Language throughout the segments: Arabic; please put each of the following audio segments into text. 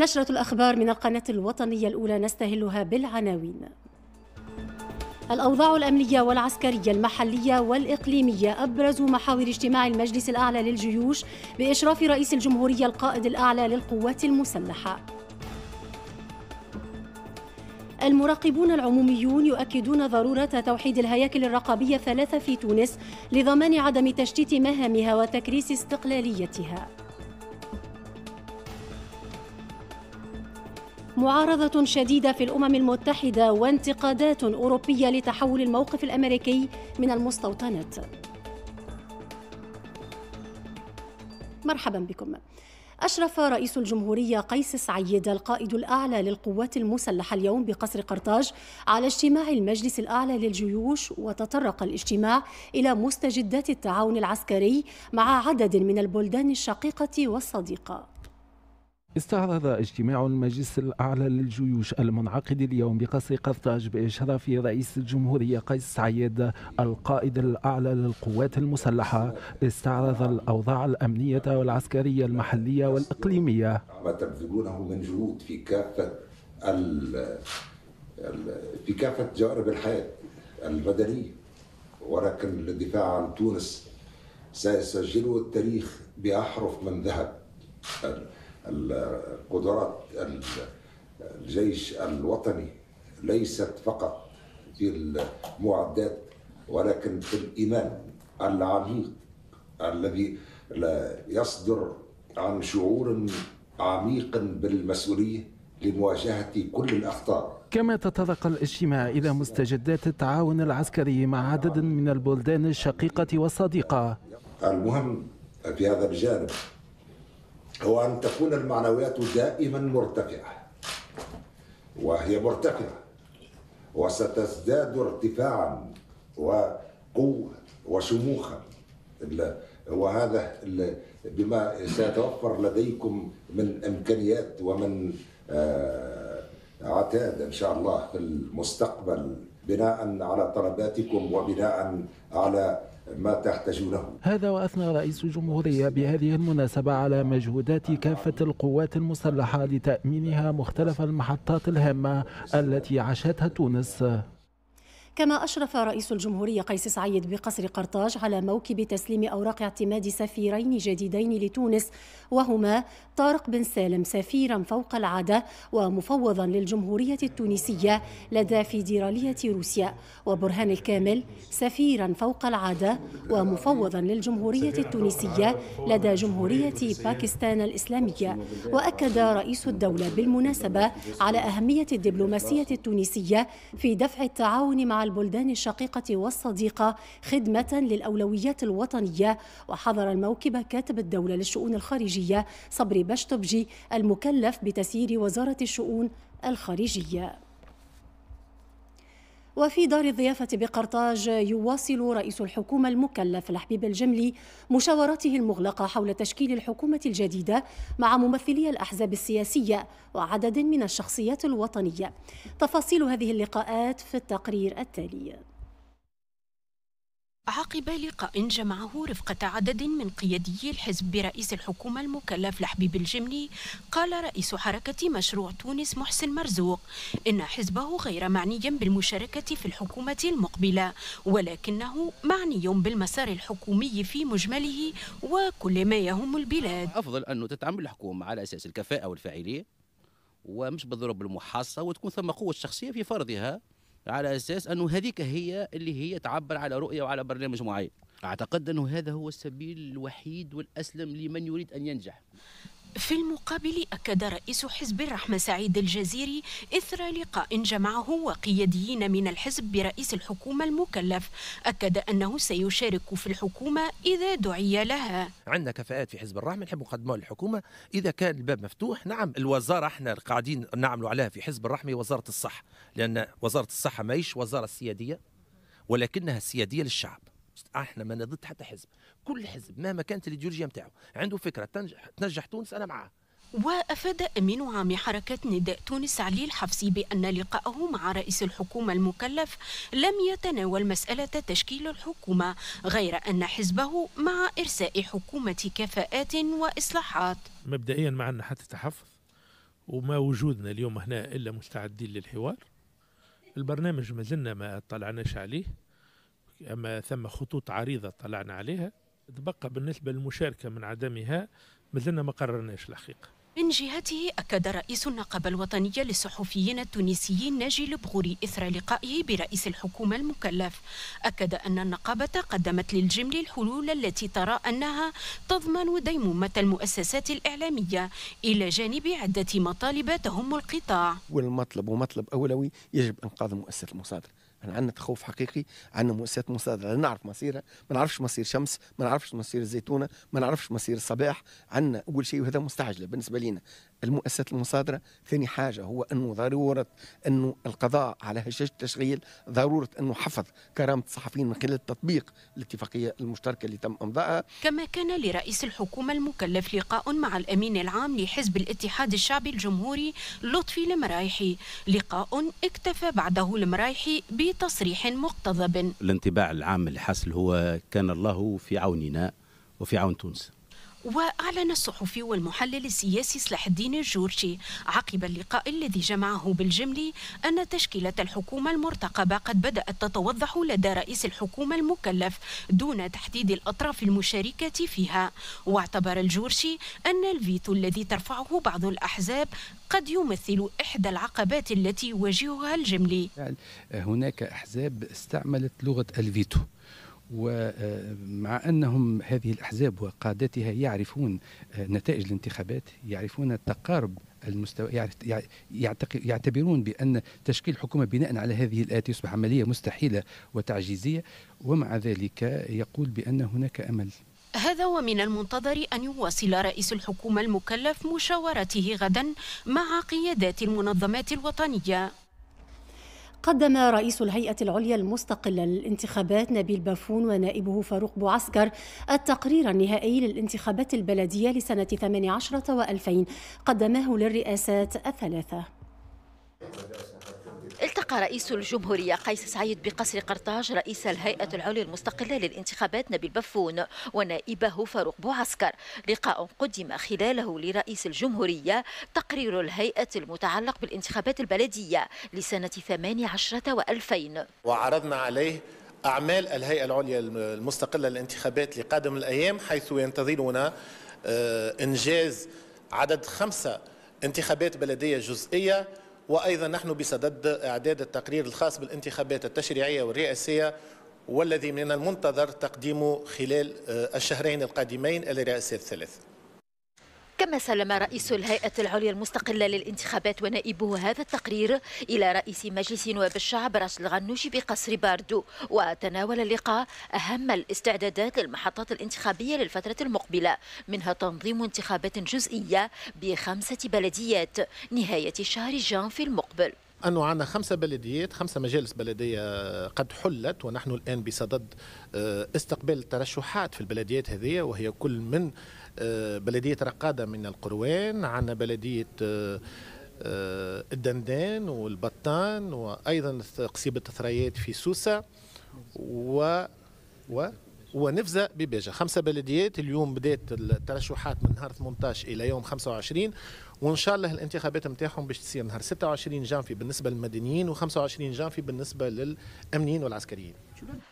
نشرة الأخبار من القناة الوطنية الأولى نستهلها بالعناوين الأوضاع الأمنية والعسكرية المحلية والإقليمية أبرز محاور اجتماع المجلس الأعلى للجيوش بإشراف رئيس الجمهورية القائد الأعلى للقوات المسلحة المراقبون العموميون يؤكدون ضرورة توحيد الهياكل الرقابية الثلاثة في تونس لضمان عدم تشتيت مهامها وتكريس استقلاليتها معارضة شديدة في الأمم المتحدة وانتقادات أوروبية لتحول الموقف الأمريكي من المستوطنات مرحبا بكم أشرف رئيس الجمهورية قيس سعيد القائد الأعلى للقوات المسلحة اليوم بقصر قرطاج على اجتماع المجلس الأعلى للجيوش وتطرق الاجتماع إلى مستجدات التعاون العسكري مع عدد من البلدان الشقيقة والصديقة استعرض اجتماع المجلس الأعلى للجيوش المنعقد اليوم بقصر قرطاج بإشراف رئيس الجمهورية قيس سعيد القائد الأعلى للقوات المسلحة استعرض الأوضاع الأمنية والعسكرية المحلية والإقليمية ما تبذلونه من جهود في كافة في كافة جوانب الحياة المدنية ولكن الدفاع عن تونس سيسجله التاريخ بأحرف من ذهب قدرات الجيش الوطني ليست فقط في المعدات ولكن في الإيمان العميق الذي يصدر عن شعور عميق بالمسؤولية لمواجهة كل الأخطار كما تطرق الاجتماع إلى مستجدات التعاون العسكري مع عدد من البلدان الشقيقة والصديقة المهم في هذا الجانب هو أن تكون المعنويات دائما مرتفعة وهي مرتفعة وستزداد ارتفاعا وقوة وشموخا وهذا بما سيتوفر لديكم من إمكانيات ومن آه، عتاد إن شاء الله في المستقبل بناء على طلباتكم وبناء على ما تحتاجونه هذا وأثنى رئيس الجمهورية بهذه المناسبة على مجهودات كافة القوات المسلحة لتأمينها مختلف المحطات الهامة التي عاشتها تونس كما أشرف رئيس الجمهورية قيس سعيد بقصر قرطاج على موكب تسليم أوراق اعتماد سفيرين جديدين لتونس وهما طارق بن سالم سفيرا فوق العادة ومفوضا للجمهورية التونسية لدى فيدرالية روسيا وبرهان الكامل سفيرا فوق العادة ومفوضا للجمهورية التونسية لدى جمهورية باكستان الإسلامية وأكد رئيس الدولة بالمناسبة على أهمية الدبلوماسية التونسية في دفع التعاون مع مع البلدان الشقيقة والصديقة خدمة للأولويات الوطنية وحضر الموكب كاتب الدولة للشؤون الخارجية صبري بشتبجي المكلف بتسيير وزارة الشؤون الخارجية وفي دار الضيافة بقرطاج يواصل رئيس الحكومة المكلف لحبيب الجملي مشاوراته المغلقة حول تشكيل الحكومة الجديدة مع ممثلي الأحزاب السياسية وعدد من الشخصيات الوطنية تفاصيل هذه اللقاءات في التقرير التالي عقب لقاء جمعه رفقة عدد من قيادي الحزب برئيس الحكومة المكلف لحبيب الجملي قال رئيس حركة مشروع تونس محسن مرزوق إن حزبه غير معني بالمشاركة في الحكومة المقبلة ولكنه معني بالمسار الحكومي في مجمله وكل ما يهم البلاد أفضل أنه تتعامل الحكومة على أساس الكفاءة والفاعلية ومش بالضرب المحاصة وتكون ثم قوة شخصية في فرضها على اساس انه هذيك هي اللي هي تعبر على رؤيه وعلى برنامج معين اعتقد انه هذا هو السبيل الوحيد والاسلم لمن يريد ان ينجح في المقابل أكد رئيس حزب الرحمة سعيد الجزيري إثر لقاء جمعه وقياديين من الحزب برئيس الحكومة المكلف أكد أنه سيشارك في الحكومة إذا دعي لها عندنا كفاءات في حزب الرحمة نحب نقدمها للحكومة إذا كان الباب مفتوح نعم الوزارة احنا قاعدين نعملوا عليها في حزب الرحمة وزارة الصحة لأن وزارة الصحة ماهيش وزارة سيادية ولكنها سيادية للشعب احنا ما نضد حتى حزب كل حزب مهما كانت الايديولوجيا نتاعو عنده فكره تنجح تنجح تونس انا معاه وأفاد أمين عام حركة نداء تونس علي الحفصي بأن لقاءه مع رئيس الحكومة المكلف لم يتناول مسألة تشكيل الحكومة غير أن حزبه مع إرساء حكومة كفاءات وإصلاحات مبدئيا ما عندنا حتى تحفظ وما وجودنا اليوم هنا إلا مستعدين للحوار البرنامج ما زلنا ما طلعناش عليه أما ثم خطوط عريضة طلعنا عليها تبقى بالنسبة للمشاركة من عدمها مازلنا ما قررناش الحقيقة من جهته أكد رئيس النقابة الوطنية للصحفيين التونسيين ناجي البغوري إثر لقائه برئيس الحكومة المكلف أكد أن النقابة قدمت للجمل الحلول التي ترى أنها تضمن ديمومة المؤسسات الإعلامية إلى جانب عدة مطالب تهم القطاع والمطلب ومطلب أولوي يجب إنقاذ مؤسسة المصادر احنا عندنا تخوف حقيقي عندنا مؤسسات مصادره لا نعرف مصيرها ما نعرفش مصير شمس ما نعرفش مصير الزيتونه ما نعرفش مصير الصباح عندنا اول شيء وهذا مستعجله بالنسبه لنا المؤسسات المصادرة ثاني حاجة هو أنه ضرورة أنه القضاء على هشاشة التشغيل ضرورة أنه حفظ كرامة الصحفيين من خلال تطبيق الاتفاقية المشتركة اللي تم إمضائها كما كان لرئيس الحكومة المكلف لقاء مع الأمين العام لحزب الاتحاد الشعبي الجمهوري لطفي المرايحي لقاء اكتفى بعده المرايحي بتصريح مقتضب الانطباع العام الحاصل هو كان الله في عوننا وفي عون تونس وأعلن الصحفي والمحلل السياسي صلاح الدين الجورجي عقب اللقاء الذي جمعه بالجملي أن تشكيلة الحكومة المرتقبة قد بدأت تتوضح لدى رئيس الحكومة المكلف دون تحديد الأطراف المشاركة فيها واعتبر الجورجي أن الفيتو الذي ترفعه بعض الأحزاب قد يمثل إحدى العقبات التي يواجهها الجملي يعني هناك أحزاب استعملت لغة الفيتو ومع انهم هذه الاحزاب وقادتها يعرفون نتائج الانتخابات يعرفون التقارب المستوى يعتبرون بان تشكيل حكومه بناء على هذه الات يصبح عمليه مستحيله وتعجيزيه ومع ذلك يقول بان هناك امل هذا ومن المنتظر أن يواصل رئيس الحكومة المكلف مشاورته غدا مع قيادات المنظمات الوطنية قدم رئيس الهيئة العليا المستقلة للانتخابات نبيل بافون ونائبه فاروق بوعسكر التقرير النهائي للانتخابات البلدية لسنة 18 و2000 قدماه للرئاسات الثلاثة التقى رئيس الجمهورية قيس سعيد بقصر قرطاج رئيس الهيئة العليا المستقلة للانتخابات نبيل بفون ونائبه فاروق بوعسكر لقاء قدم خلاله لرئيس الجمهورية تقرير الهيئة المتعلق بالانتخابات البلدية لسنة 18 و2000 وعرضنا عليه أعمال الهيئة العليا المستقلة للانتخابات لقادم الأيام حيث ينتظرنا آه، إنجاز عدد خمسة انتخابات بلدية جزئية وأيضا نحن بصدد إعداد التقرير الخاص بالانتخابات التشريعية والرئاسية والذي من المنتظر تقديمه خلال آه، الشهرين القادمين الرئاسية الثلاث كما سلم رئيس الهيئة العليا المستقلة للانتخابات ونائبه هذا التقرير إلى رئيس مجلس نواب الشعب راشد الغنوشي بقصر باردو وتناول اللقاء أهم الاستعدادات للمحطات الانتخابية للفترة المقبلة منها تنظيم انتخابات جزئية بخمسة بلديات نهاية شهر جان في المقبل أنه عندنا خمسة بلديات خمسة مجالس بلدية قد حلت ونحن الآن بصدد آه، استقبال الترشحات في البلديات هذه وهي كل من آه، بلدية رقادة من القروان عندنا بلدية آه، آه، الدندان والبطان وأيضا قصيبة الثريات في سوسة و, و ونفزة بباجة خمسة بلديات اليوم بدأت الترشحات من نهار 18 إلى يوم 25 وإن شاء الله الانتخابات نتاعهم باش تصير نهار 26 جانفي بالنسبة للمدنيين و25 جانفي بالنسبة للأمنيين والعسكريين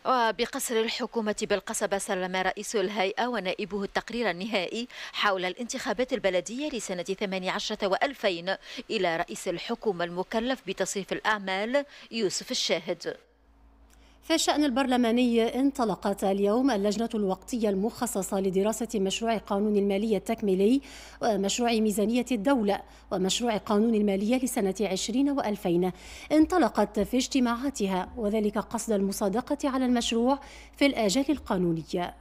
وبقصر الحكومة بالقصبة سلم رئيس الهيئة ونائبه التقرير النهائي حول الانتخابات البلدية لسنة 18 و2000 إلى رئيس الحكومة المكلف بتصريف الأعمال يوسف الشاهد في الشأن البرلماني انطلقت اليوم اللجنة الوقتية المخصصة لدراسة مشروع قانون المالية التكميلي ومشروع ميزانية الدولة ومشروع قانون المالية لسنة 20 و2000 انطلقت في اجتماعاتها وذلك قصد المصادقة على المشروع في الآجال القانونية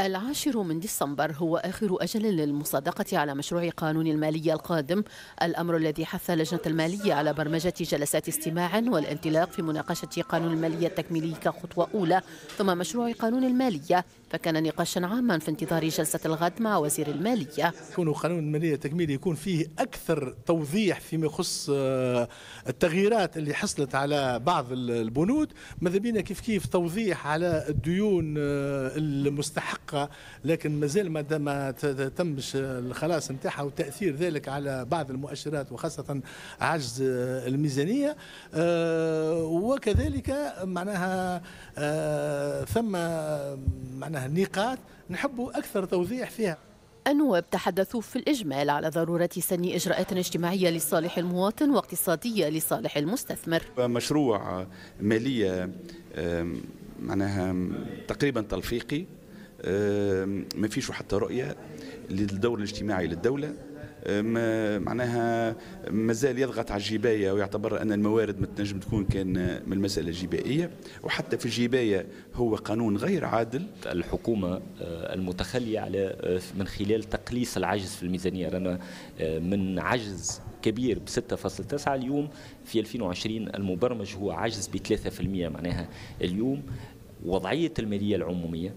العاشر من ديسمبر هو آخر أجل للمصادقة على مشروع قانون المالية القادم الأمر الذي حث لجنة المالية على برمجة جلسات استماع والانطلاق في مناقشة قانون المالية التكميلي كخطوة أولى ثم مشروع قانون المالية فكان نقاشا عاما في انتظار جلسة الغد مع وزير المالية يكون قانون المالية التكميلي يكون فيه أكثر توضيح فيما يخص آه، التغييرات اللي حصلت على بعض البنود ماذا بينا كيف كيف توضيح على الديون آه، المستحقة حقها لكن مازال ما دام تمش الخلاص نتاعها وتاثير ذلك على بعض المؤشرات وخاصه عجز الميزانيه آه، وكذلك معناها آه، ثم معناها نقاط نحبوا اكثر توضيح فيها النواب تحدثوا في الإجمال على ضرورة سن إجراءات اجتماعية لصالح المواطن واقتصادية لصالح المستثمر مشروع مالية معناها تقريبا تلفيقي ما فيش حتى رؤيه للدور الاجتماعي للدوله ما معناها مازال يضغط على الجبايه ويعتبر ان الموارد ما تنجم تكون كان من المساله الجبائيه وحتى في الجبايه هو قانون غير عادل الحكومه آه، المتخليه على آه، من خلال تقليص العجز في الميزانيه رانا آه، من عجز كبير ب 6.9 اليوم في 2020 المبرمج هو عجز ب 3% معناها اليوم وضعيه الماليه العموميه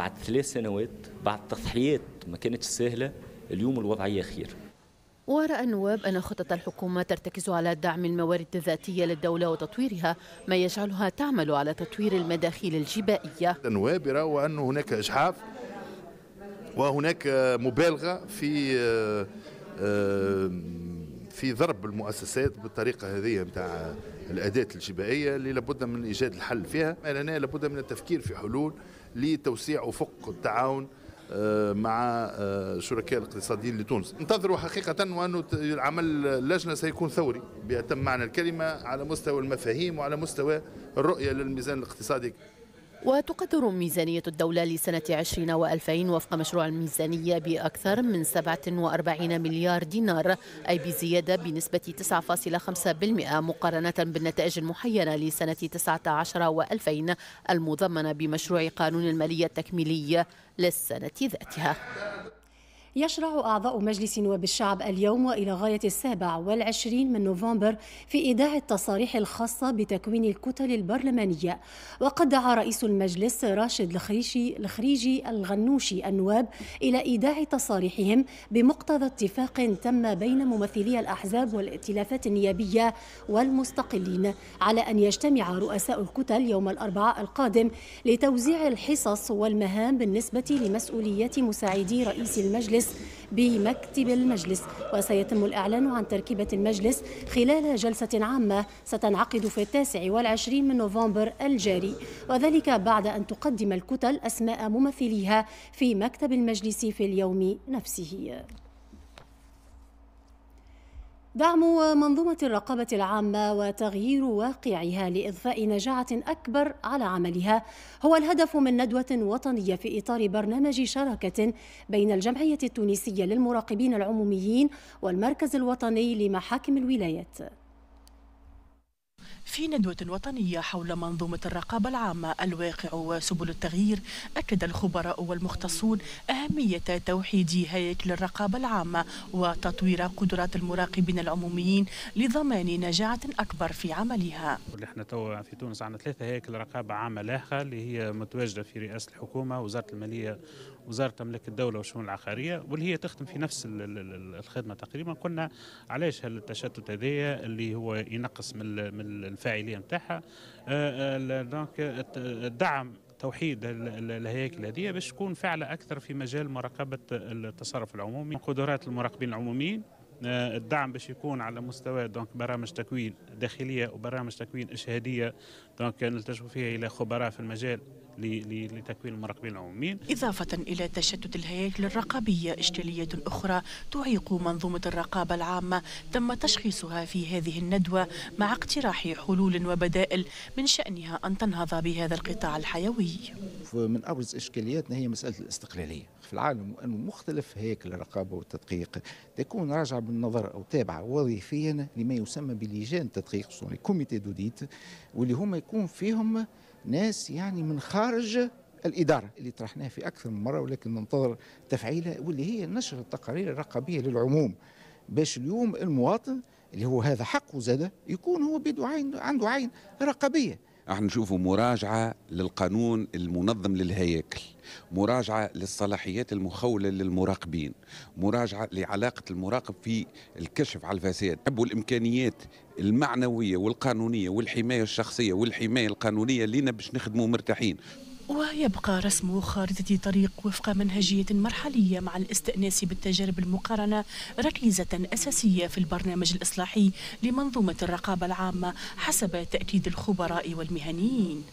بعد ثلاث سنوات بعد تضحيات ما كانتش سهلة اليوم الوضعية خير ورأى النواب أن خطط الحكومة ترتكز على دعم الموارد الذاتية للدولة وتطويرها ما يجعلها تعمل على تطوير المداخيل الجبائية النواب يروا أن هناك إجحاف وهناك مبالغة في آه، آه، في ضرب المؤسسات بالطريقة هذه نتاع الأداة الجبائية اللي لابد من إيجاد الحل فيها أنا لابد من التفكير في حلول لتوسيع افق التعاون آه، مع آه، شركاء الاقتصاديين لتونس انتظروا حقيقة وأن عمل اللجنة سيكون ثوري بأتم معنى الكلمة على مستوى المفاهيم وعلى مستوى الرؤية للميزان الاقتصادي وتقدر ميزانية الدولة لسنة 20 و2000 وفق مشروع الميزانية بأكثر من 47 مليار دينار أي بزيادة بنسبة 9.5% مقارنة بالنتائج المحيرة لسنة 19 و2000 المضمنة بمشروع قانون المالية التكميلي للسنة ذاتها يشرع أعضاء مجلس نواب الشعب اليوم وإلى غاية السابع والعشرين من نوفمبر في إيداع التصاريح الخاصة بتكوين الكتل البرلمانية وقد دعا رئيس المجلس راشد الخريشي, الخريجي الغنوشي النواب إلى إيداع تصاريحهم بمقتضى اتفاق تم بين ممثلي الأحزاب والائتلافات النيابية والمستقلين على أن يجتمع رؤساء الكتل يوم الأربعاء القادم لتوزيع الحصص والمهام بالنسبة لمسؤوليات مساعدي رئيس المجلس المجلس بمكتب المجلس وسيتم الإعلان عن تركيبة المجلس خلال جلسة عامة ستنعقد في التاسع والعشرين من نوفمبر الجاري وذلك بعد أن تقدم الكتل أسماء ممثليها في مكتب المجلس في اليوم نفسه دعم منظومة الرقابة العامة وتغيير واقعها لإضفاء نجاعة أكبر على عملها هو الهدف من ندوة وطنية في إطار برنامج شراكة بين الجمعية التونسية للمراقبين العموميين والمركز الوطني لمحاكم الولايات. في ندوة وطنية حول منظومة الرقابة العامة الواقع وسبل التغيير أكد الخبراء والمختصون أهمية توحيد هيكل الرقابة العامة وتطوير قدرات المراقبين العموميين لضمان نجاعة أكبر في عملها اللي احنا تو في تونس عندنا ثلاثة هيكل رقابة عامة لاحقة اللي هي متواجدة في رئاسة الحكومة وزارة المالية وزاره تملك الدوله والشؤون العقاريه واللي هي تخدم في نفس الخدمه تقريبا قلنا علاش هالتشتت هذايا اللي هو ينقص من من الفاعليه نتاعها آه، آه، دونك الدعم توحيد الهياكل هذه باش تكون فعلة أكثر في مجال مراقبة التصرف العمومي قدرات المراقبين العموميين آه، الدعم باش يكون على مستوى دونك برامج تكوين داخليه وبرامج تكوين اشهاديه دونك نلتجئ فيها الى خبراء في المجال لتكوين المراقبين العموميين إضافة إلى تشتت الهياكل الرقابية إشكالية أخرى تعيق منظومة الرقابة العامة تم تشخيصها في هذه الندوة مع اقتراح حلول وبدائل من شأنها أن تنهض بهذا القطاع الحيوي من أبرز إشكالياتنا هي مسألة الاستقلالية في العالم وأنه مختلف هياكل الرقابة والتدقيق تكون راجعة بالنظر أو تابعة وظيفيا لما يسمى بلجان تدقيق الصوري كوميتي دوديت واللي هما يكون فيهم ناس يعني من خارج الإدارة اللي طرحناها في أكثر من مرة ولكن ننتظر تفعيلها واللي هي نشر التقارير الرقابية للعموم باش اليوم المواطن اللي هو هذا حقه زاده يكون هو بيد عين عنده عين رقابية احنا نشوفوا مراجعه للقانون المنظم للهياكل مراجعه للصلاحيات المخوله للمراقبين مراجعه لعلاقه المراقب في الكشف على الفساد حبوا الامكانيات المعنويه والقانونيه والحمايه الشخصيه والحمايه القانونيه لينا باش نخدموا مرتاحين ويبقى رسم خارطة طريق وفق منهجية مرحلية مع الاستئناس بالتجارب المقارنة ركيزة أساسية في البرنامج الإصلاحي لمنظومة الرقابة العامة حسب تأكيد الخبراء والمهنيين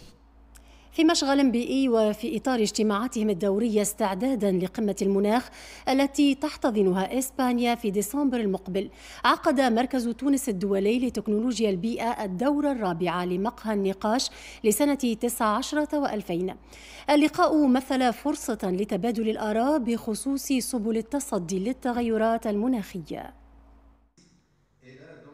في مشغل بيئي وفي إطار اجتماعاتهم الدورية استعدادا لقمة المناخ التي تحتضنها إسبانيا في ديسمبر المقبل عقد مركز تونس الدولي لتكنولوجيا البيئة الدورة الرابعة لمقهى النقاش لسنة 19 و2000 اللقاء مثل فرصة لتبادل الآراء بخصوص سبل التصدي للتغيرات المناخية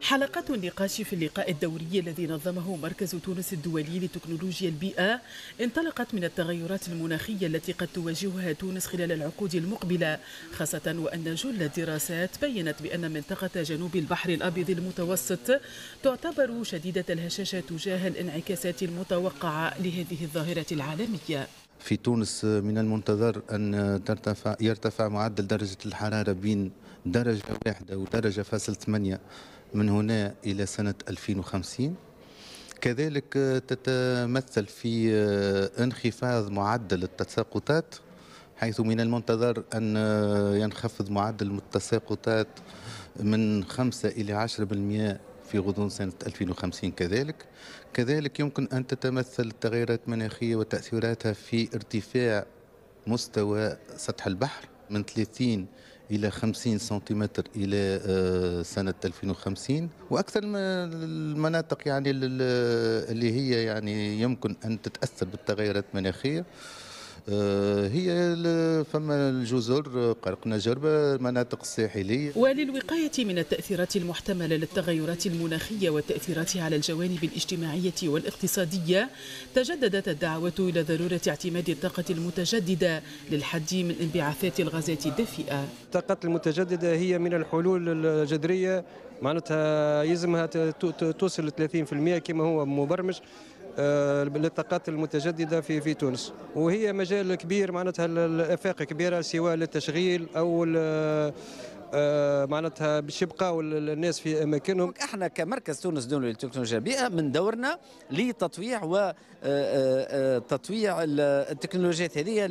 حلقات النقاش في اللقاء الدوري الذي نظمه مركز تونس الدولي لتكنولوجيا البيئة انطلقت من التغيرات المناخية التي قد تواجهها تونس خلال العقود المقبلة خاصة وأن جل الدراسات بينت بأن منطقة جنوب البحر الأبيض المتوسط تعتبر شديدة الهشاشة تجاه الانعكاسات المتوقعة لهذه الظاهرة العالمية في تونس من المنتظر أن ترتفع يرتفع معدل درجة الحرارة بين درجة واحدة ودرجة فاصل ثمانية من هنا إلى سنة 2050 كذلك تتمثل في انخفاض معدل التساقطات حيث من المنتظر أن ينخفض معدل التساقطات من 5 إلى 10% في غضون سنة 2050 كذلك كذلك يمكن أن تتمثل التغيرات المناخية وتأثيراتها في ارتفاع مستوى سطح البحر من 30 إلى 50 سنتيمتر إلى آه، سنة 2050 وأكثر المناطق يعني اللي هي يعني يمكن أن تتأثر بالتغيرات المناخية آه، هي فما الجزر قرق جربة المناطق الساحلية وللوقاية من التأثيرات المحتملة للتغيرات المناخية والتأثيرات على الجوانب الاجتماعية والاقتصادية تجددت الدعوة إلى ضرورة اعتماد الطاقة المتجددة للحد من انبعاثات الغازات الدفيئة الطاقة المتجددة هي من الحلول الجذرية معناتها يلزمها توصل 30% كما هو مبرمج آه، للطاقات المتجدده في في تونس وهي مجال كبير معناتها الافاق كبيره سواء للتشغيل او آه، معناتها باش يبقاو الناس في اماكنهم احنا كمركز تونس دولي للتكنولوجيا البيئه من دورنا لتطويع و آه، تطويع التكنولوجيات هذه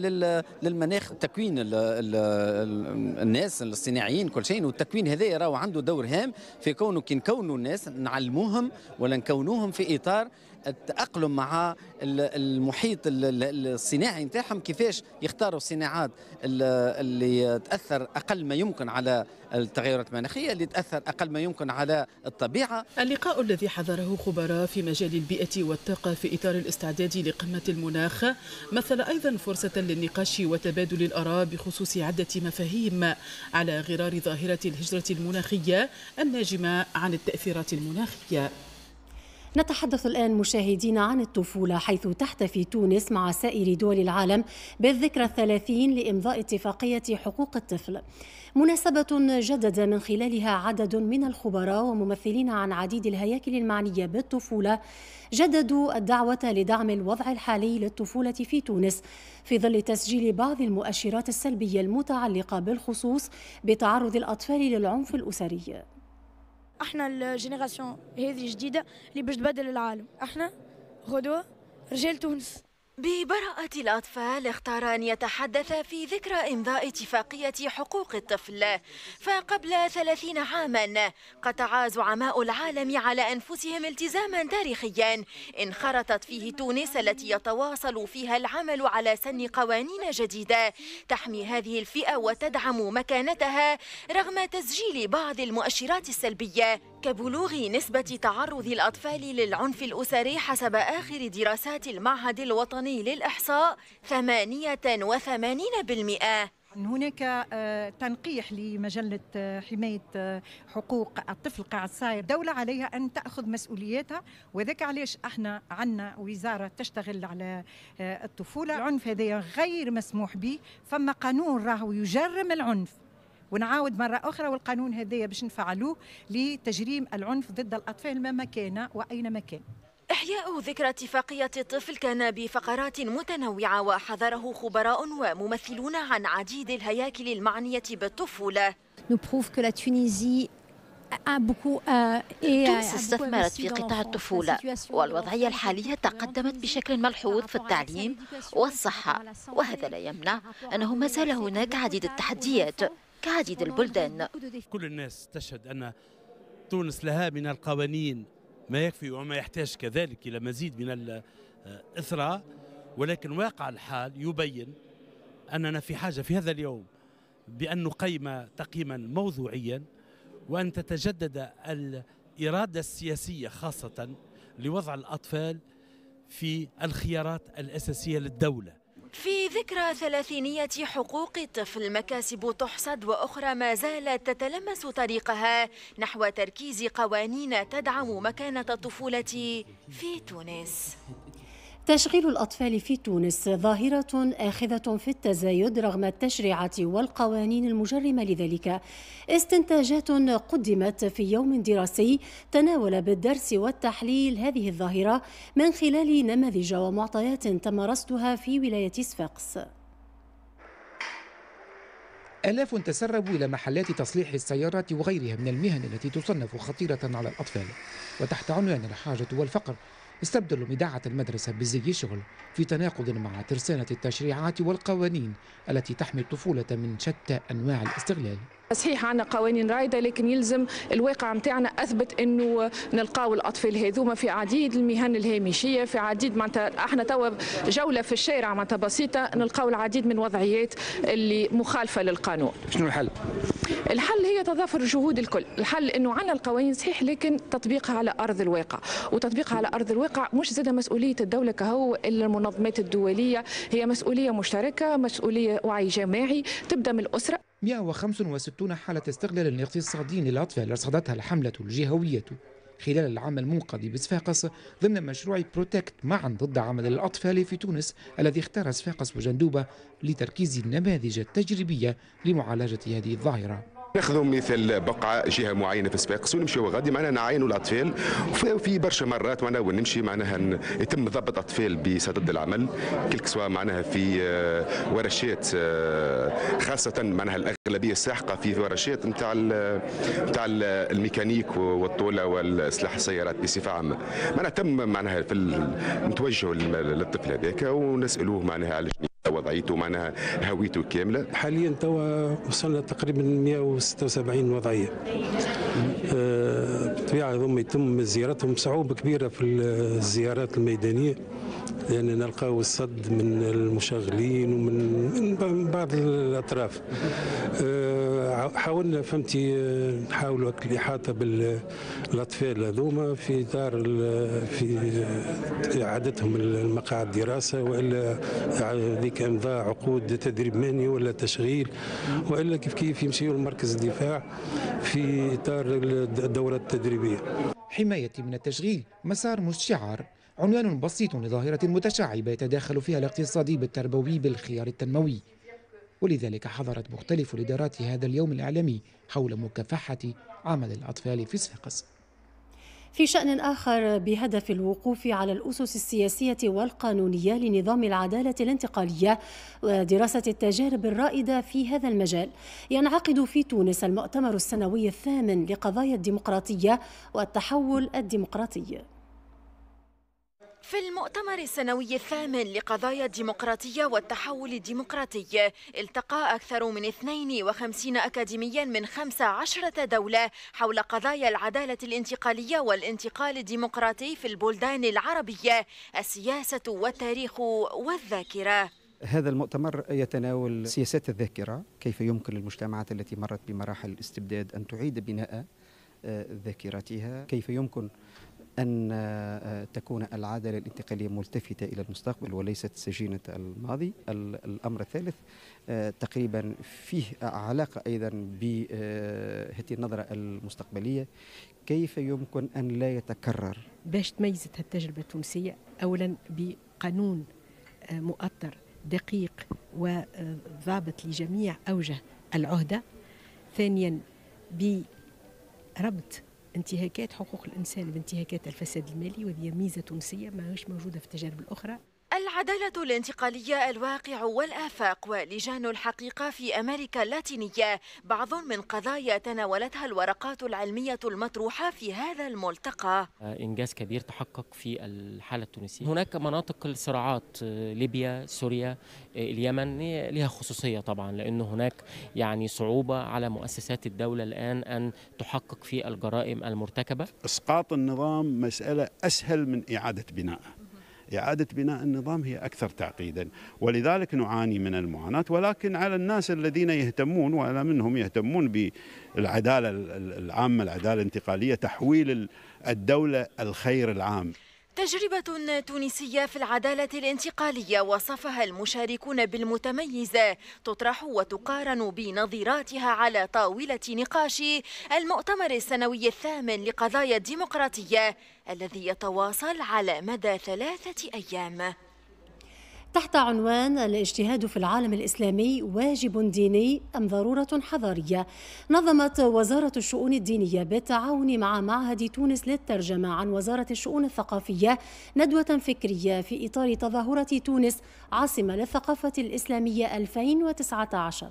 للمناخ تكوين الناس الصناعيين كل شيء والتكوين هذا راهو عنده دور هام في كونه كي نكونوا الناس نعلموهم ولا نكونوهم في اطار التاقلم مع المحيط الصناعي نتاعهم كيفاش يختاروا الصناعات اللي تاثر اقل ما يمكن على التغيرات المناخيه اللي تاثر اقل ما يمكن على الطبيعه اللقاء الذي حضره خبراء في مجال البيئه والطاقه في اطار الاستعداد لقمه المناخ مثل ايضا فرصه للنقاش وتبادل الاراء بخصوص عده مفاهيم على غرار ظاهره الهجره المناخيه الناجمه عن التاثيرات المناخيه نتحدث الآن مشاهدين عن الطفولة حيث تحتفي تونس مع سائر دول العالم بالذكرى الثلاثين لإمضاء اتفاقية حقوق الطفل مناسبة جدد من خلالها عدد من الخبراء وممثلين عن عديد الهياكل المعنية بالطفولة جددوا الدعوة لدعم الوضع الحالي للطفولة في تونس في ظل تسجيل بعض المؤشرات السلبية المتعلقة بالخصوص بتعرض الأطفال للعنف الأسري احنا الجينيراسيون هذه جديده اللي باش تبدل العالم احنا غدوه رجال تونس ببراءة الأطفال اختار أن يتحدث في ذكرى إمضاء اتفاقية حقوق الطفل فقبل ثلاثين عاما قطع زعماء العالم على أنفسهم التزاما تاريخيا انخرطت فيه تونس التي يتواصل فيها العمل على سن قوانين جديدة تحمي هذه الفئة وتدعم مكانتها رغم تسجيل بعض المؤشرات السلبية كبلوغ نسبة تعرض الأطفال للعنف الأسري حسب آخر دراسات المعهد الوطني للإحصاء 88% هناك آه، تنقيح لمجلة آه، حماية آه، حقوق الطفل قاعد صاير دولة عليها أن تأخذ مسؤولياتها وذاك علاش احنا عنا وزارة تشتغل على الطفولة العنف هذا غير مسموح به فما قانون راهو يجرم العنف ونعاود مرة أخرى والقانون هذايا باش نفعلوه لتجريم العنف ضد الأطفال مهما كان وأينما كان إحياء ذكرى اتفاقية الطفل كان بفقرات متنوعة وحضره خبراء وممثلون عن عديد الهياكل المعنية بالطفولة euh, تونس استثمرت في قطاع الطفولة والوضعية الحالية تقدمت بشكل ملحوظ في التعليم والصحة وهذا لا يمنع أنه ما زال هناك عديد التحديات كعديد البلدان كل الناس تشهد أن تونس لها من القوانين ما يكفي وما يحتاج كذلك إلى مزيد من الإثراء ولكن واقع الحال يبين أننا في حاجة في هذا اليوم بأن نقيم تقييما موضوعيا وأن تتجدد الإرادة السياسية خاصة لوضع الأطفال في الخيارات الأساسية للدولة في ذكرى ثلاثينية حقوق الطفل مكاسب تحصد وأخرى ما زالت تتلمس طريقها نحو تركيز قوانين تدعم مكانة الطفولة في تونس تشغيل الأطفال في تونس ظاهرة آخذة في التزايد رغم التشريعات والقوانين المجرمة لذلك. استنتاجات قدمت في يوم دراسي تناول بالدرس والتحليل هذه الظاهرة من خلال نماذج ومعطيات تم رصدها في ولاية صفاقس. آلاف تسربوا إلى محلات تصليح السيارات وغيرها من المهن التي تصنف خطيرة على الأطفال وتحت عنوان الحاجة والفقر استبدلوا مداعة المدرسة بزي شغل في تناقض مع ترسانة التشريعات والقوانين التي تحمي الطفولة من شتى أنواع الاستغلال صحيح عندنا قوانين رايده لكن يلزم الواقع نتاعنا اثبت انه نلقاو الاطفال هذوما في عديد المهن الهامشيه في عديد معناتها احنا توا جوله في الشارع معناتها بسيطه نلقاو العديد من الوضعيات اللي مخالفه للقانون. شنو الحل؟ الحل هي تضافر الجهود الكل، الحل انه عندنا القوانين صحيح لكن تطبيقها على ارض الواقع، وتطبيقها على ارض الواقع مش زاد مسؤوليه الدوله كهو الا المنظمات الدوليه هي مسؤوليه مشتركه، مسؤوليه وعي جماعي تبدا من الاسره. 165 حالة استغلال اقتصادي للأطفال رصدتها الحملة الجهوية خلال العام المنقضي بصفاقس ضمن مشروع بروتكت معا ضد عمل الأطفال في تونس الذي اختار صفاقس وجندوبة لتركيز النماذج التجريبية لمعالجة هذه الظاهرة ناخذوا مثل بقعه جهه معينه في الصفاقس ونمشيو غادي معناها نعاينوا الاطفال وفي برشا مرات معناها ونمشي معناها يتم ضبط اطفال بصدد العمل كلك سوا معناها في آه، ورشات آه، خاصه معناها الاغلبيه الساحقه في ورشات نتاع نتاع الميكانيك والطوله والسلاح السيارات بصفه عامه معناها تم معناها في نتوجهوا للطفل هذاك ونسالوه معناها على وضعيته معناها هويته كامله حاليا توا وصلنا تقريبا 176 وضعيه آه، بالطبيعة هم يتم زيارتهم صعوبة كبيرة في الزيارات الميدانية لأن يعني نلقاو الصد من المشغلين ومن من بعض الأطراف آه، حاولنا فهمتي نحاولوا الإحاطة بالأطفال هذوما في دار في إعادتهم المقاعد الدراسه وإلا هذيك إمضاء عقود تدريب مهني ولا تشغيل وإلا كيف كيف يمشيوا لمركز الدفاع في إطار الدورة التدريبية السلبية حماية من التشغيل مسار مستشعر عنوان بسيط لظاهرة متشعبة يتداخل فيها الاقتصادي بالتربوي بالخيار التنموي ولذلك حضرت مختلف الإدارات هذا اليوم الإعلامي حول مكافحة عمل الأطفال في صفاقس في شأن آخر بهدف الوقوف على الأسس السياسية والقانونية لنظام العدالة الانتقالية ودراسة التجارب الرائدة في هذا المجال ينعقد في تونس المؤتمر السنوي الثامن لقضايا الديمقراطية والتحول الديمقراطي في المؤتمر السنوي الثامن لقضايا الديمقراطية والتحول الديمقراطي التقى أكثر من 52 أكاديميا من 15 دولة حول قضايا العدالة الانتقالية والانتقال الديمقراطي في البلدان العربية السياسة والتاريخ والذاكرة هذا المؤتمر يتناول سياسات الذاكرة كيف يمكن للمجتمعات التي مرت بمراحل الاستبداد أن تعيد بناء آه، ذاكرتها كيف يمكن أن آه، آه، تكون العدالة الانتقالية ملتفتة إلى المستقبل وليست سجينة الماضي الأمر الثالث آه، تقريبا فيه علاقة أيضا بهذه النظرة المستقبلية كيف يمكن أن لا يتكرر باش تميزت التجربة التونسية أولا بقانون مؤطر دقيق وضابط لجميع أوجه العهدة ثانيا بربط انتهاكات حقوق الانسان بانتهاكات الفساد المالي وهي ميزه تونسيه ماهيش موجوده في التجارب الاخرى العدالة الانتقالية الواقع والآفاق ولجان الحقيقة في أمريكا اللاتينية بعض من قضايا تناولتها الورقات العلمية المطروحة في هذا الملتقى إنجاز كبير تحقق في الحالة التونسية هناك مناطق الصراعات آه، ليبيا سوريا آه، اليمن آه، لها خصوصية طبعا لأن هناك يعني صعوبة على مؤسسات الدولة الآن أن تحقق في الجرائم المرتكبة إسقاط النظام مسألة أسهل من إعادة بنائه إعادة بناء النظام هي أكثر تعقيدا ولذلك نعاني من المعاناة ولكن على الناس الذين يهتمون وأنا منهم يهتمون بالعدالة العامة العدالة الانتقالية تحويل الدولة الخير العام تجربة تونسية في العدالة الانتقالية وصفها المشاركون بالمتميزة تطرح وتقارن بنظيراتها على طاولة نقاش المؤتمر السنوي الثامن لقضايا الديمقراطية الذي يتواصل على مدى ثلاثة أيام تحت عنوان الاجتهاد في العالم الإسلامي واجب ديني أم ضرورة حضارية نظمت وزارة الشؤون الدينية بالتعاون مع معهد تونس للترجمة عن وزارة الشؤون الثقافية ندوة فكرية في إطار تظاهرة تونس عاصمة للثقافة الإسلامية 2019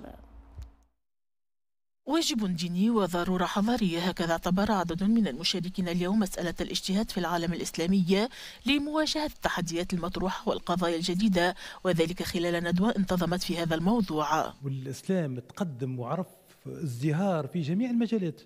واجب ديني وضرورة حضارية هكذا اعتبر عدد من المشاركين اليوم مسألة الاجتهاد في العالم الإسلامي لمواجهة التحديات المطروحة والقضايا الجديدة وذلك خلال ندوة انتظمت في هذا الموضوع والإسلام تقدم وعرف ازدهار في جميع المجالات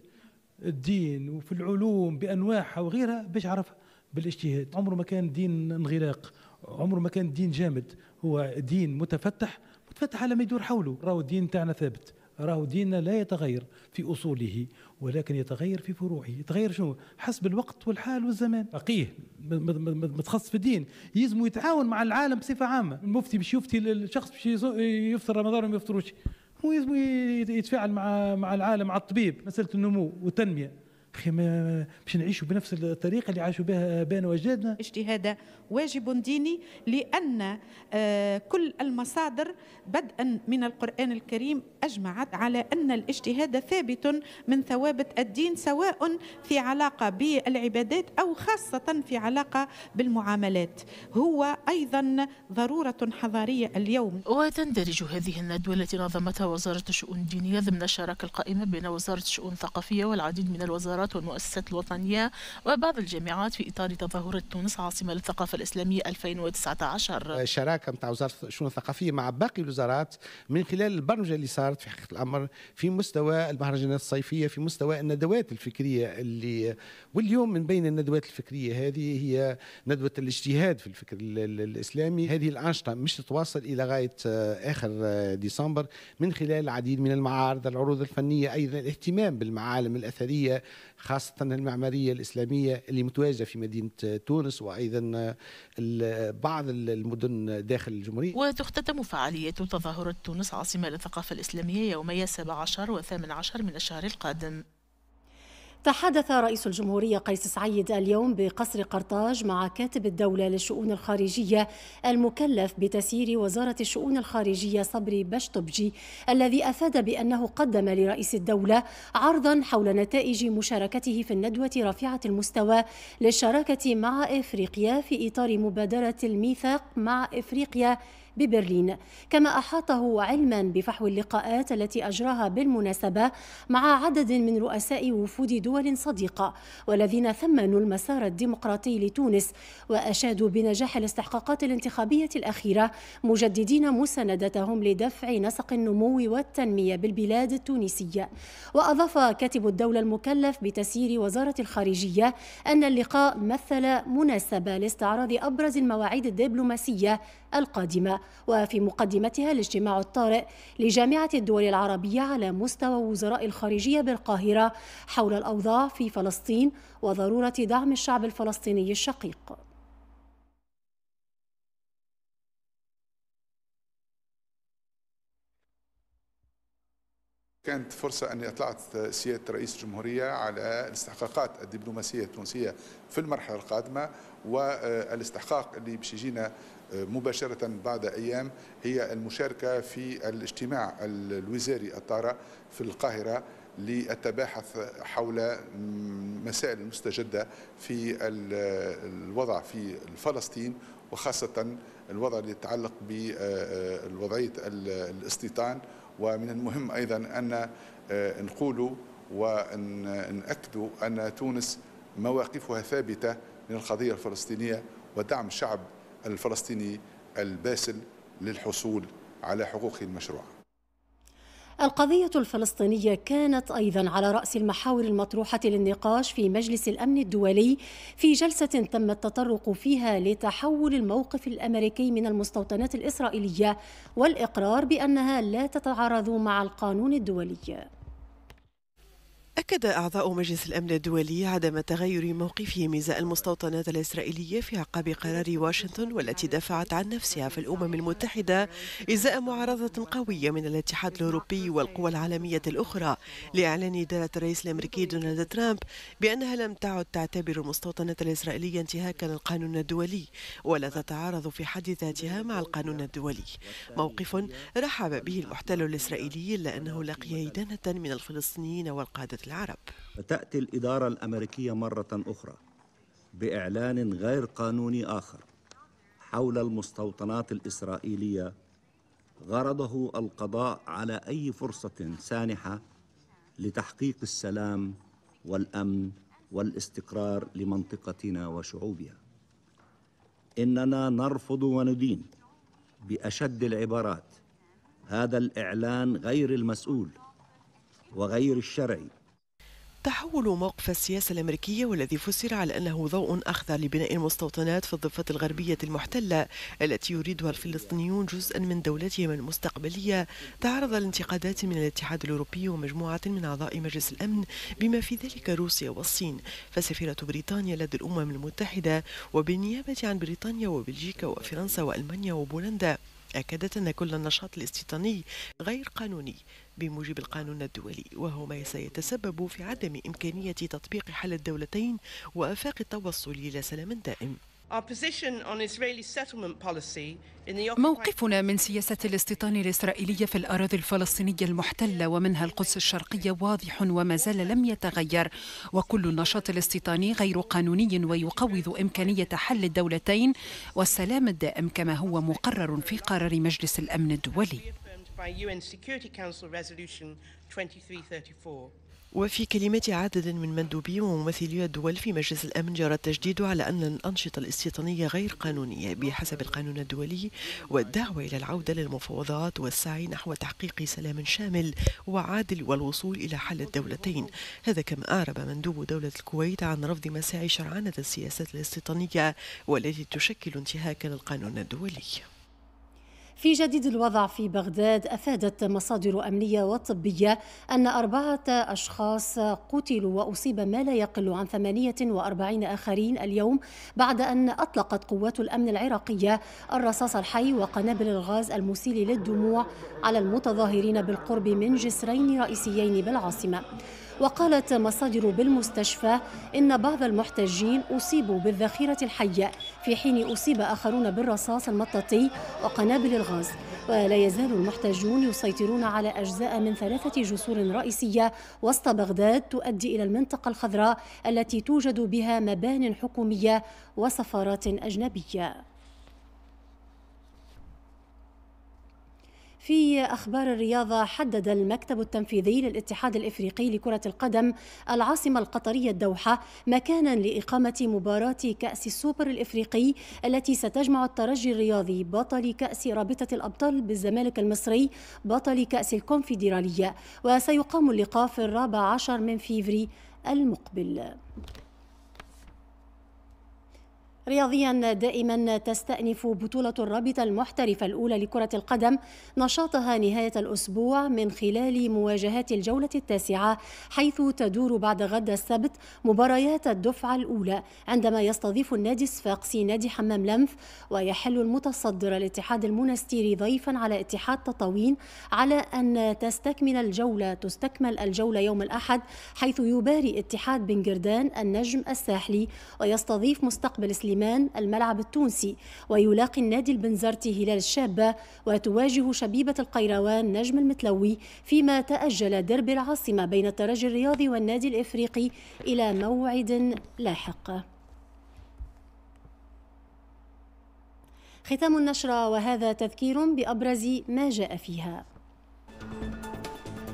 الدين وفي العلوم بأنواعها وغيرها باش عرف بالاجتهاد عمره ما كان دين انغلاق عمره ما كان دين جامد هو دين متفتح متفتح على ما يدور حوله راهو الدين تاعنا ثابت راهو ديننا لا يتغير في أصوله ولكن يتغير في فروعه يتغير شنو حسب الوقت والحال والزمان فقيه متخصص في الدين يلزم يتعاون مع العالم بصفة عامة المفتي باش يفتي الشخص باش يفطر رمضان وما يفطروش هو يتفاعل مع مع العالم مع الطبيب مسألة النمو والتنمية باش نعيشوا بنفس الطريقه اللي عاشوا بها ابانا واجدادنا اجتهاد واجب ديني لان آه، كل المصادر بدءا من القران الكريم اجمعت على ان الاجتهاد ثابت من ثوابت الدين سواء في علاقه بالعبادات او خاصه في علاقه بالمعاملات هو ايضا ضروره حضاريه اليوم وتندرج هذه الندوه التي نظمتها وزاره الشؤون الدينيه ضمن الشراكه القائمه بين وزاره الشؤون الثقافيه والعديد من الوزارات الإمارات والمؤسسات الوطنية وبعض الجامعات في إطار تظاهرة تونس عاصمة للثقافة الإسلامية 2019 آه، شراكة متاع وزارة الشؤون الثقافية مع باقي الوزارات من خلال البرمجة اللي صارت في حقيقة الأمر في مستوى المهرجانات الصيفية في مستوى الندوات الفكرية اللي واليوم من بين الندوات الفكرية هذه هي ندوة الاجتهاد في الفكر الإسلامي هذه الأنشطة مش تتواصل إلى غاية آه، آخر آه، ديسمبر من خلال العديد من المعارض العروض الفنية أيضا الاهتمام بالمعالم الأثرية خاصة المعمارية الإسلامية اللي متواجدة في مدينة تونس وأيضا بعض المدن داخل الجمهورية وتختتم فعالية تظاهرة تونس عاصمة للثقافة الإسلامية يومي 17 و 18 من الشهر القادم تحدث رئيس الجمهورية قيس سعيد اليوم بقصر قرطاج مع كاتب الدولة للشؤون الخارجية المكلف بتسيير وزارة الشؤون الخارجية صبري بشطبجي الذي أفاد بأنه قدم لرئيس الدولة عرضا حول نتائج مشاركته في الندوة رفيعة المستوى للشراكة مع إفريقيا في إطار مبادرة الميثاق مع إفريقيا ببرلين كما أحاطه علما بفحوى اللقاءات التي أجراها بالمناسبة مع عدد من رؤساء وفود دول صديقة والذين ثمنوا المسار الديمقراطي لتونس وأشادوا بنجاح الاستحقاقات الانتخابية الأخيرة مجددين مساندتهم لدفع نسق النمو والتنمية بالبلاد التونسية وأضاف كاتب الدولة المكلف بتسيير وزارة الخارجية أن اللقاء مثل مناسبة لاستعراض أبرز المواعيد الدبلوماسية القادمة وفي مقدمتها الاجتماع الطارئ لجامعة الدول العربية على مستوى وزراء الخارجية بالقاهرة حول الأوضاع في فلسطين وضرورة دعم الشعب الفلسطيني الشقيق كانت فرصة أني أطلعت سيادة رئيس الجمهورية على الاستحقاقات الدبلوماسية التونسية في المرحلة القادمة والاستحقاق اللي باش يجينا مباشرة بعد أيام هي المشاركة في الاجتماع الوزاري الطارئ في القاهرة للتباحث حول مسائل مستجدة في الوضع في فلسطين وخاصة الوضع اللي يتعلق بوضعية الاستيطان ومن المهم أيضا أن آه، نقول ونأكد أن تونس مواقفها ثابتة من القضية الفلسطينية ودعم الشعب الفلسطيني الباسل للحصول على حقوقه المشروعه القضية الفلسطينية كانت أيضا على رأس المحاور المطروحة للنقاش في مجلس الأمن الدولي في جلسة تم التطرق فيها لتحول الموقف الأمريكي من المستوطنات الإسرائيلية والإقرار بأنها لا تتعارض مع القانون الدولي. أكد أعضاء مجلس الأمن الدولي عدم تغير موقفهم إزاء المستوطنات الإسرائيلية في عقاب قرار واشنطن والتي دافعت عن نفسها في الأمم المتحدة إزاء معارضة قوية من الاتحاد الأوروبي والقوى العالمية الأخرى لإعلان إدارة الرئيس الأمريكي دونالد ترامب بأنها لم تعد تعتبر المستوطنات الإسرائيلية انتهاكا للقانون الدولي ولا تتعارض في حد ذاتها مع القانون الدولي موقف رحب به المحتل الإسرائيلي إلا أنه لقي إدانة من الفلسطينيين والقادة العرب تأتي الإدارة الأمريكية مرة أخرى بإعلان غير قانوني آخر حول المستوطنات الإسرائيلية غرضه القضاء على أي فرصة سانحة لتحقيق السلام والأمن والاستقرار لمنطقتنا وشعوبها إننا نرفض وندين بأشد العبارات هذا الإعلان غير المسؤول وغير الشرعي تحول موقف السياسة الأمريكية والذي فسر على أنه ضوء أخضر لبناء المستوطنات في الضفة الغربية المحتلة التي يريدها الفلسطينيون جزءا من دولتهم المستقبلية تعرض لانتقادات من الاتحاد الأوروبي ومجموعة من أعضاء مجلس الأمن بما في ذلك روسيا والصين فسفيرة بريطانيا لدى الأمم المتحدة وبالنيابة عن بريطانيا وبلجيكا وفرنسا وألمانيا وبولندا أكدت أن كل النشاط الاستيطاني غير قانوني بموجب القانون الدولي وهو ما سيتسبب في عدم إمكانية تطبيق حل الدولتين وآفاق التوصل إلى سلام دائم موقفنا من سياسة الاستيطان الإسرائيلية في الأراضي الفلسطينية المحتلة ومنها القدس الشرقية واضح وما زال لم يتغير وكل النشاط الاستيطاني غير قانوني ويقوض إمكانية حل الدولتين والسلام الدائم كما هو مقرر في قرار مجلس الأمن الدولي. وفي كلمات عدد من مندوبي وممثلي الدول في مجلس الأمن جرى التجديد على أن الأنشطة الاستيطانية غير قانونية بحسب القانون الدولي والدعوة إلى العودة للمفاوضات والسعي نحو تحقيق سلام شامل وعادل والوصول إلى حل الدولتين هذا كما أعرب مندوب دولة الكويت عن رفض مساعي شرعنة السياسات الاستيطانية والتي تشكل انتهاكا للقانون الدولي في جديد الوضع في بغداد أفادت مصادر أمنية وطبية أن أربعة أشخاص قتلوا وأصيب ما لا يقل عن 48 آخرين اليوم بعد أن أطلقت قوات الأمن العراقية الرصاص الحي وقنابل الغاز المسيل للدموع على المتظاهرين بالقرب من جسرين رئيسيين بالعاصمة وقالت مصادر بالمستشفى إن بعض المحتجين أصيبوا بالذخيرة الحية في حين أصيب آخرون بالرصاص المطاطي وقنابل الغاز ولا يزال المحتجون يسيطرون على أجزاء من ثلاثة جسور رئيسية وسط بغداد تؤدي إلى المنطقة الخضراء التي توجد بها مبان حكومية وسفارات أجنبية في أخبار الرياضة حدد المكتب التنفيذي للاتحاد الإفريقي لكرة القدم العاصمة القطرية الدوحة مكانا لإقامة مباراة كأس السوبر الإفريقي التي ستجمع الترجي الرياضي بطل كأس رابطة الأبطال بالزمالك المصري بطل كأس الكونفدرالية وسيقام اللقاء في الرابع عشر من فيفري المقبل رياضيا دائما تستأنف بطولة الرابطة المحترفة الأولى لكرة القدم نشاطها نهاية الأسبوع من خلال مواجهات الجولة التاسعة حيث تدور بعد غد السبت مباريات الدفعة الأولى عندما يستضيف النادي الصفاقسي نادي حمام لمف ويحل المتصدر الاتحاد المنستيري ضيفا على اتحاد تطاوين على أن تستكمل الجولة تستكمل الجولة يوم الأحد حيث يباري اتحاد بن النجم الساحلي ويستضيف مستقبل سليمان سليمان الملعب التونسي ويلاقي النادي البنزرتي هلال الشابة وتواجه شبيبة القيروان نجم المتلوي فيما تأجل درب العاصمة بين الترجي الرياضي والنادي الإفريقي إلى موعد لاحق ختام النشرة وهذا تذكير بأبرز ما جاء فيها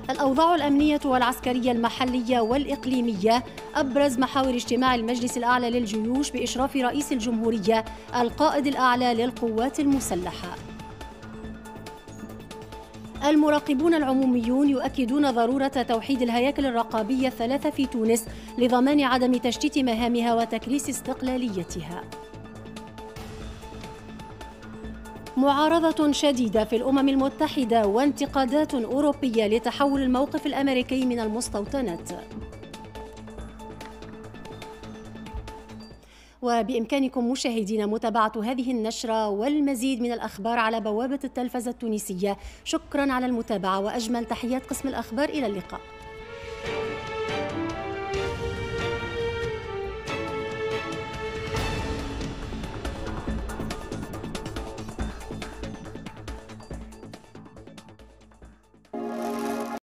الأوضاع الأمنية والعسكرية المحلية والإقليمية أبرز محاور اجتماع المجلس الأعلى للجيوش بإشراف رئيس الجمهورية القائد الأعلى للقوات المسلحة المراقبون العموميون يؤكدون ضرورة توحيد الهياكل الرقابية الثلاثة في تونس لضمان عدم تشتيت مهامها وتكريس استقلاليتها معارضة شديدة في الأمم المتحدة وانتقادات أوروبية لتحول الموقف الأمريكي من المستوطنات وبإمكانكم مشاهدينا متابعة هذه النشرة والمزيد من الأخبار على بوابة التلفزة التونسية شكرا على المتابعة وأجمل تحيات قسم الأخبار إلى اللقاء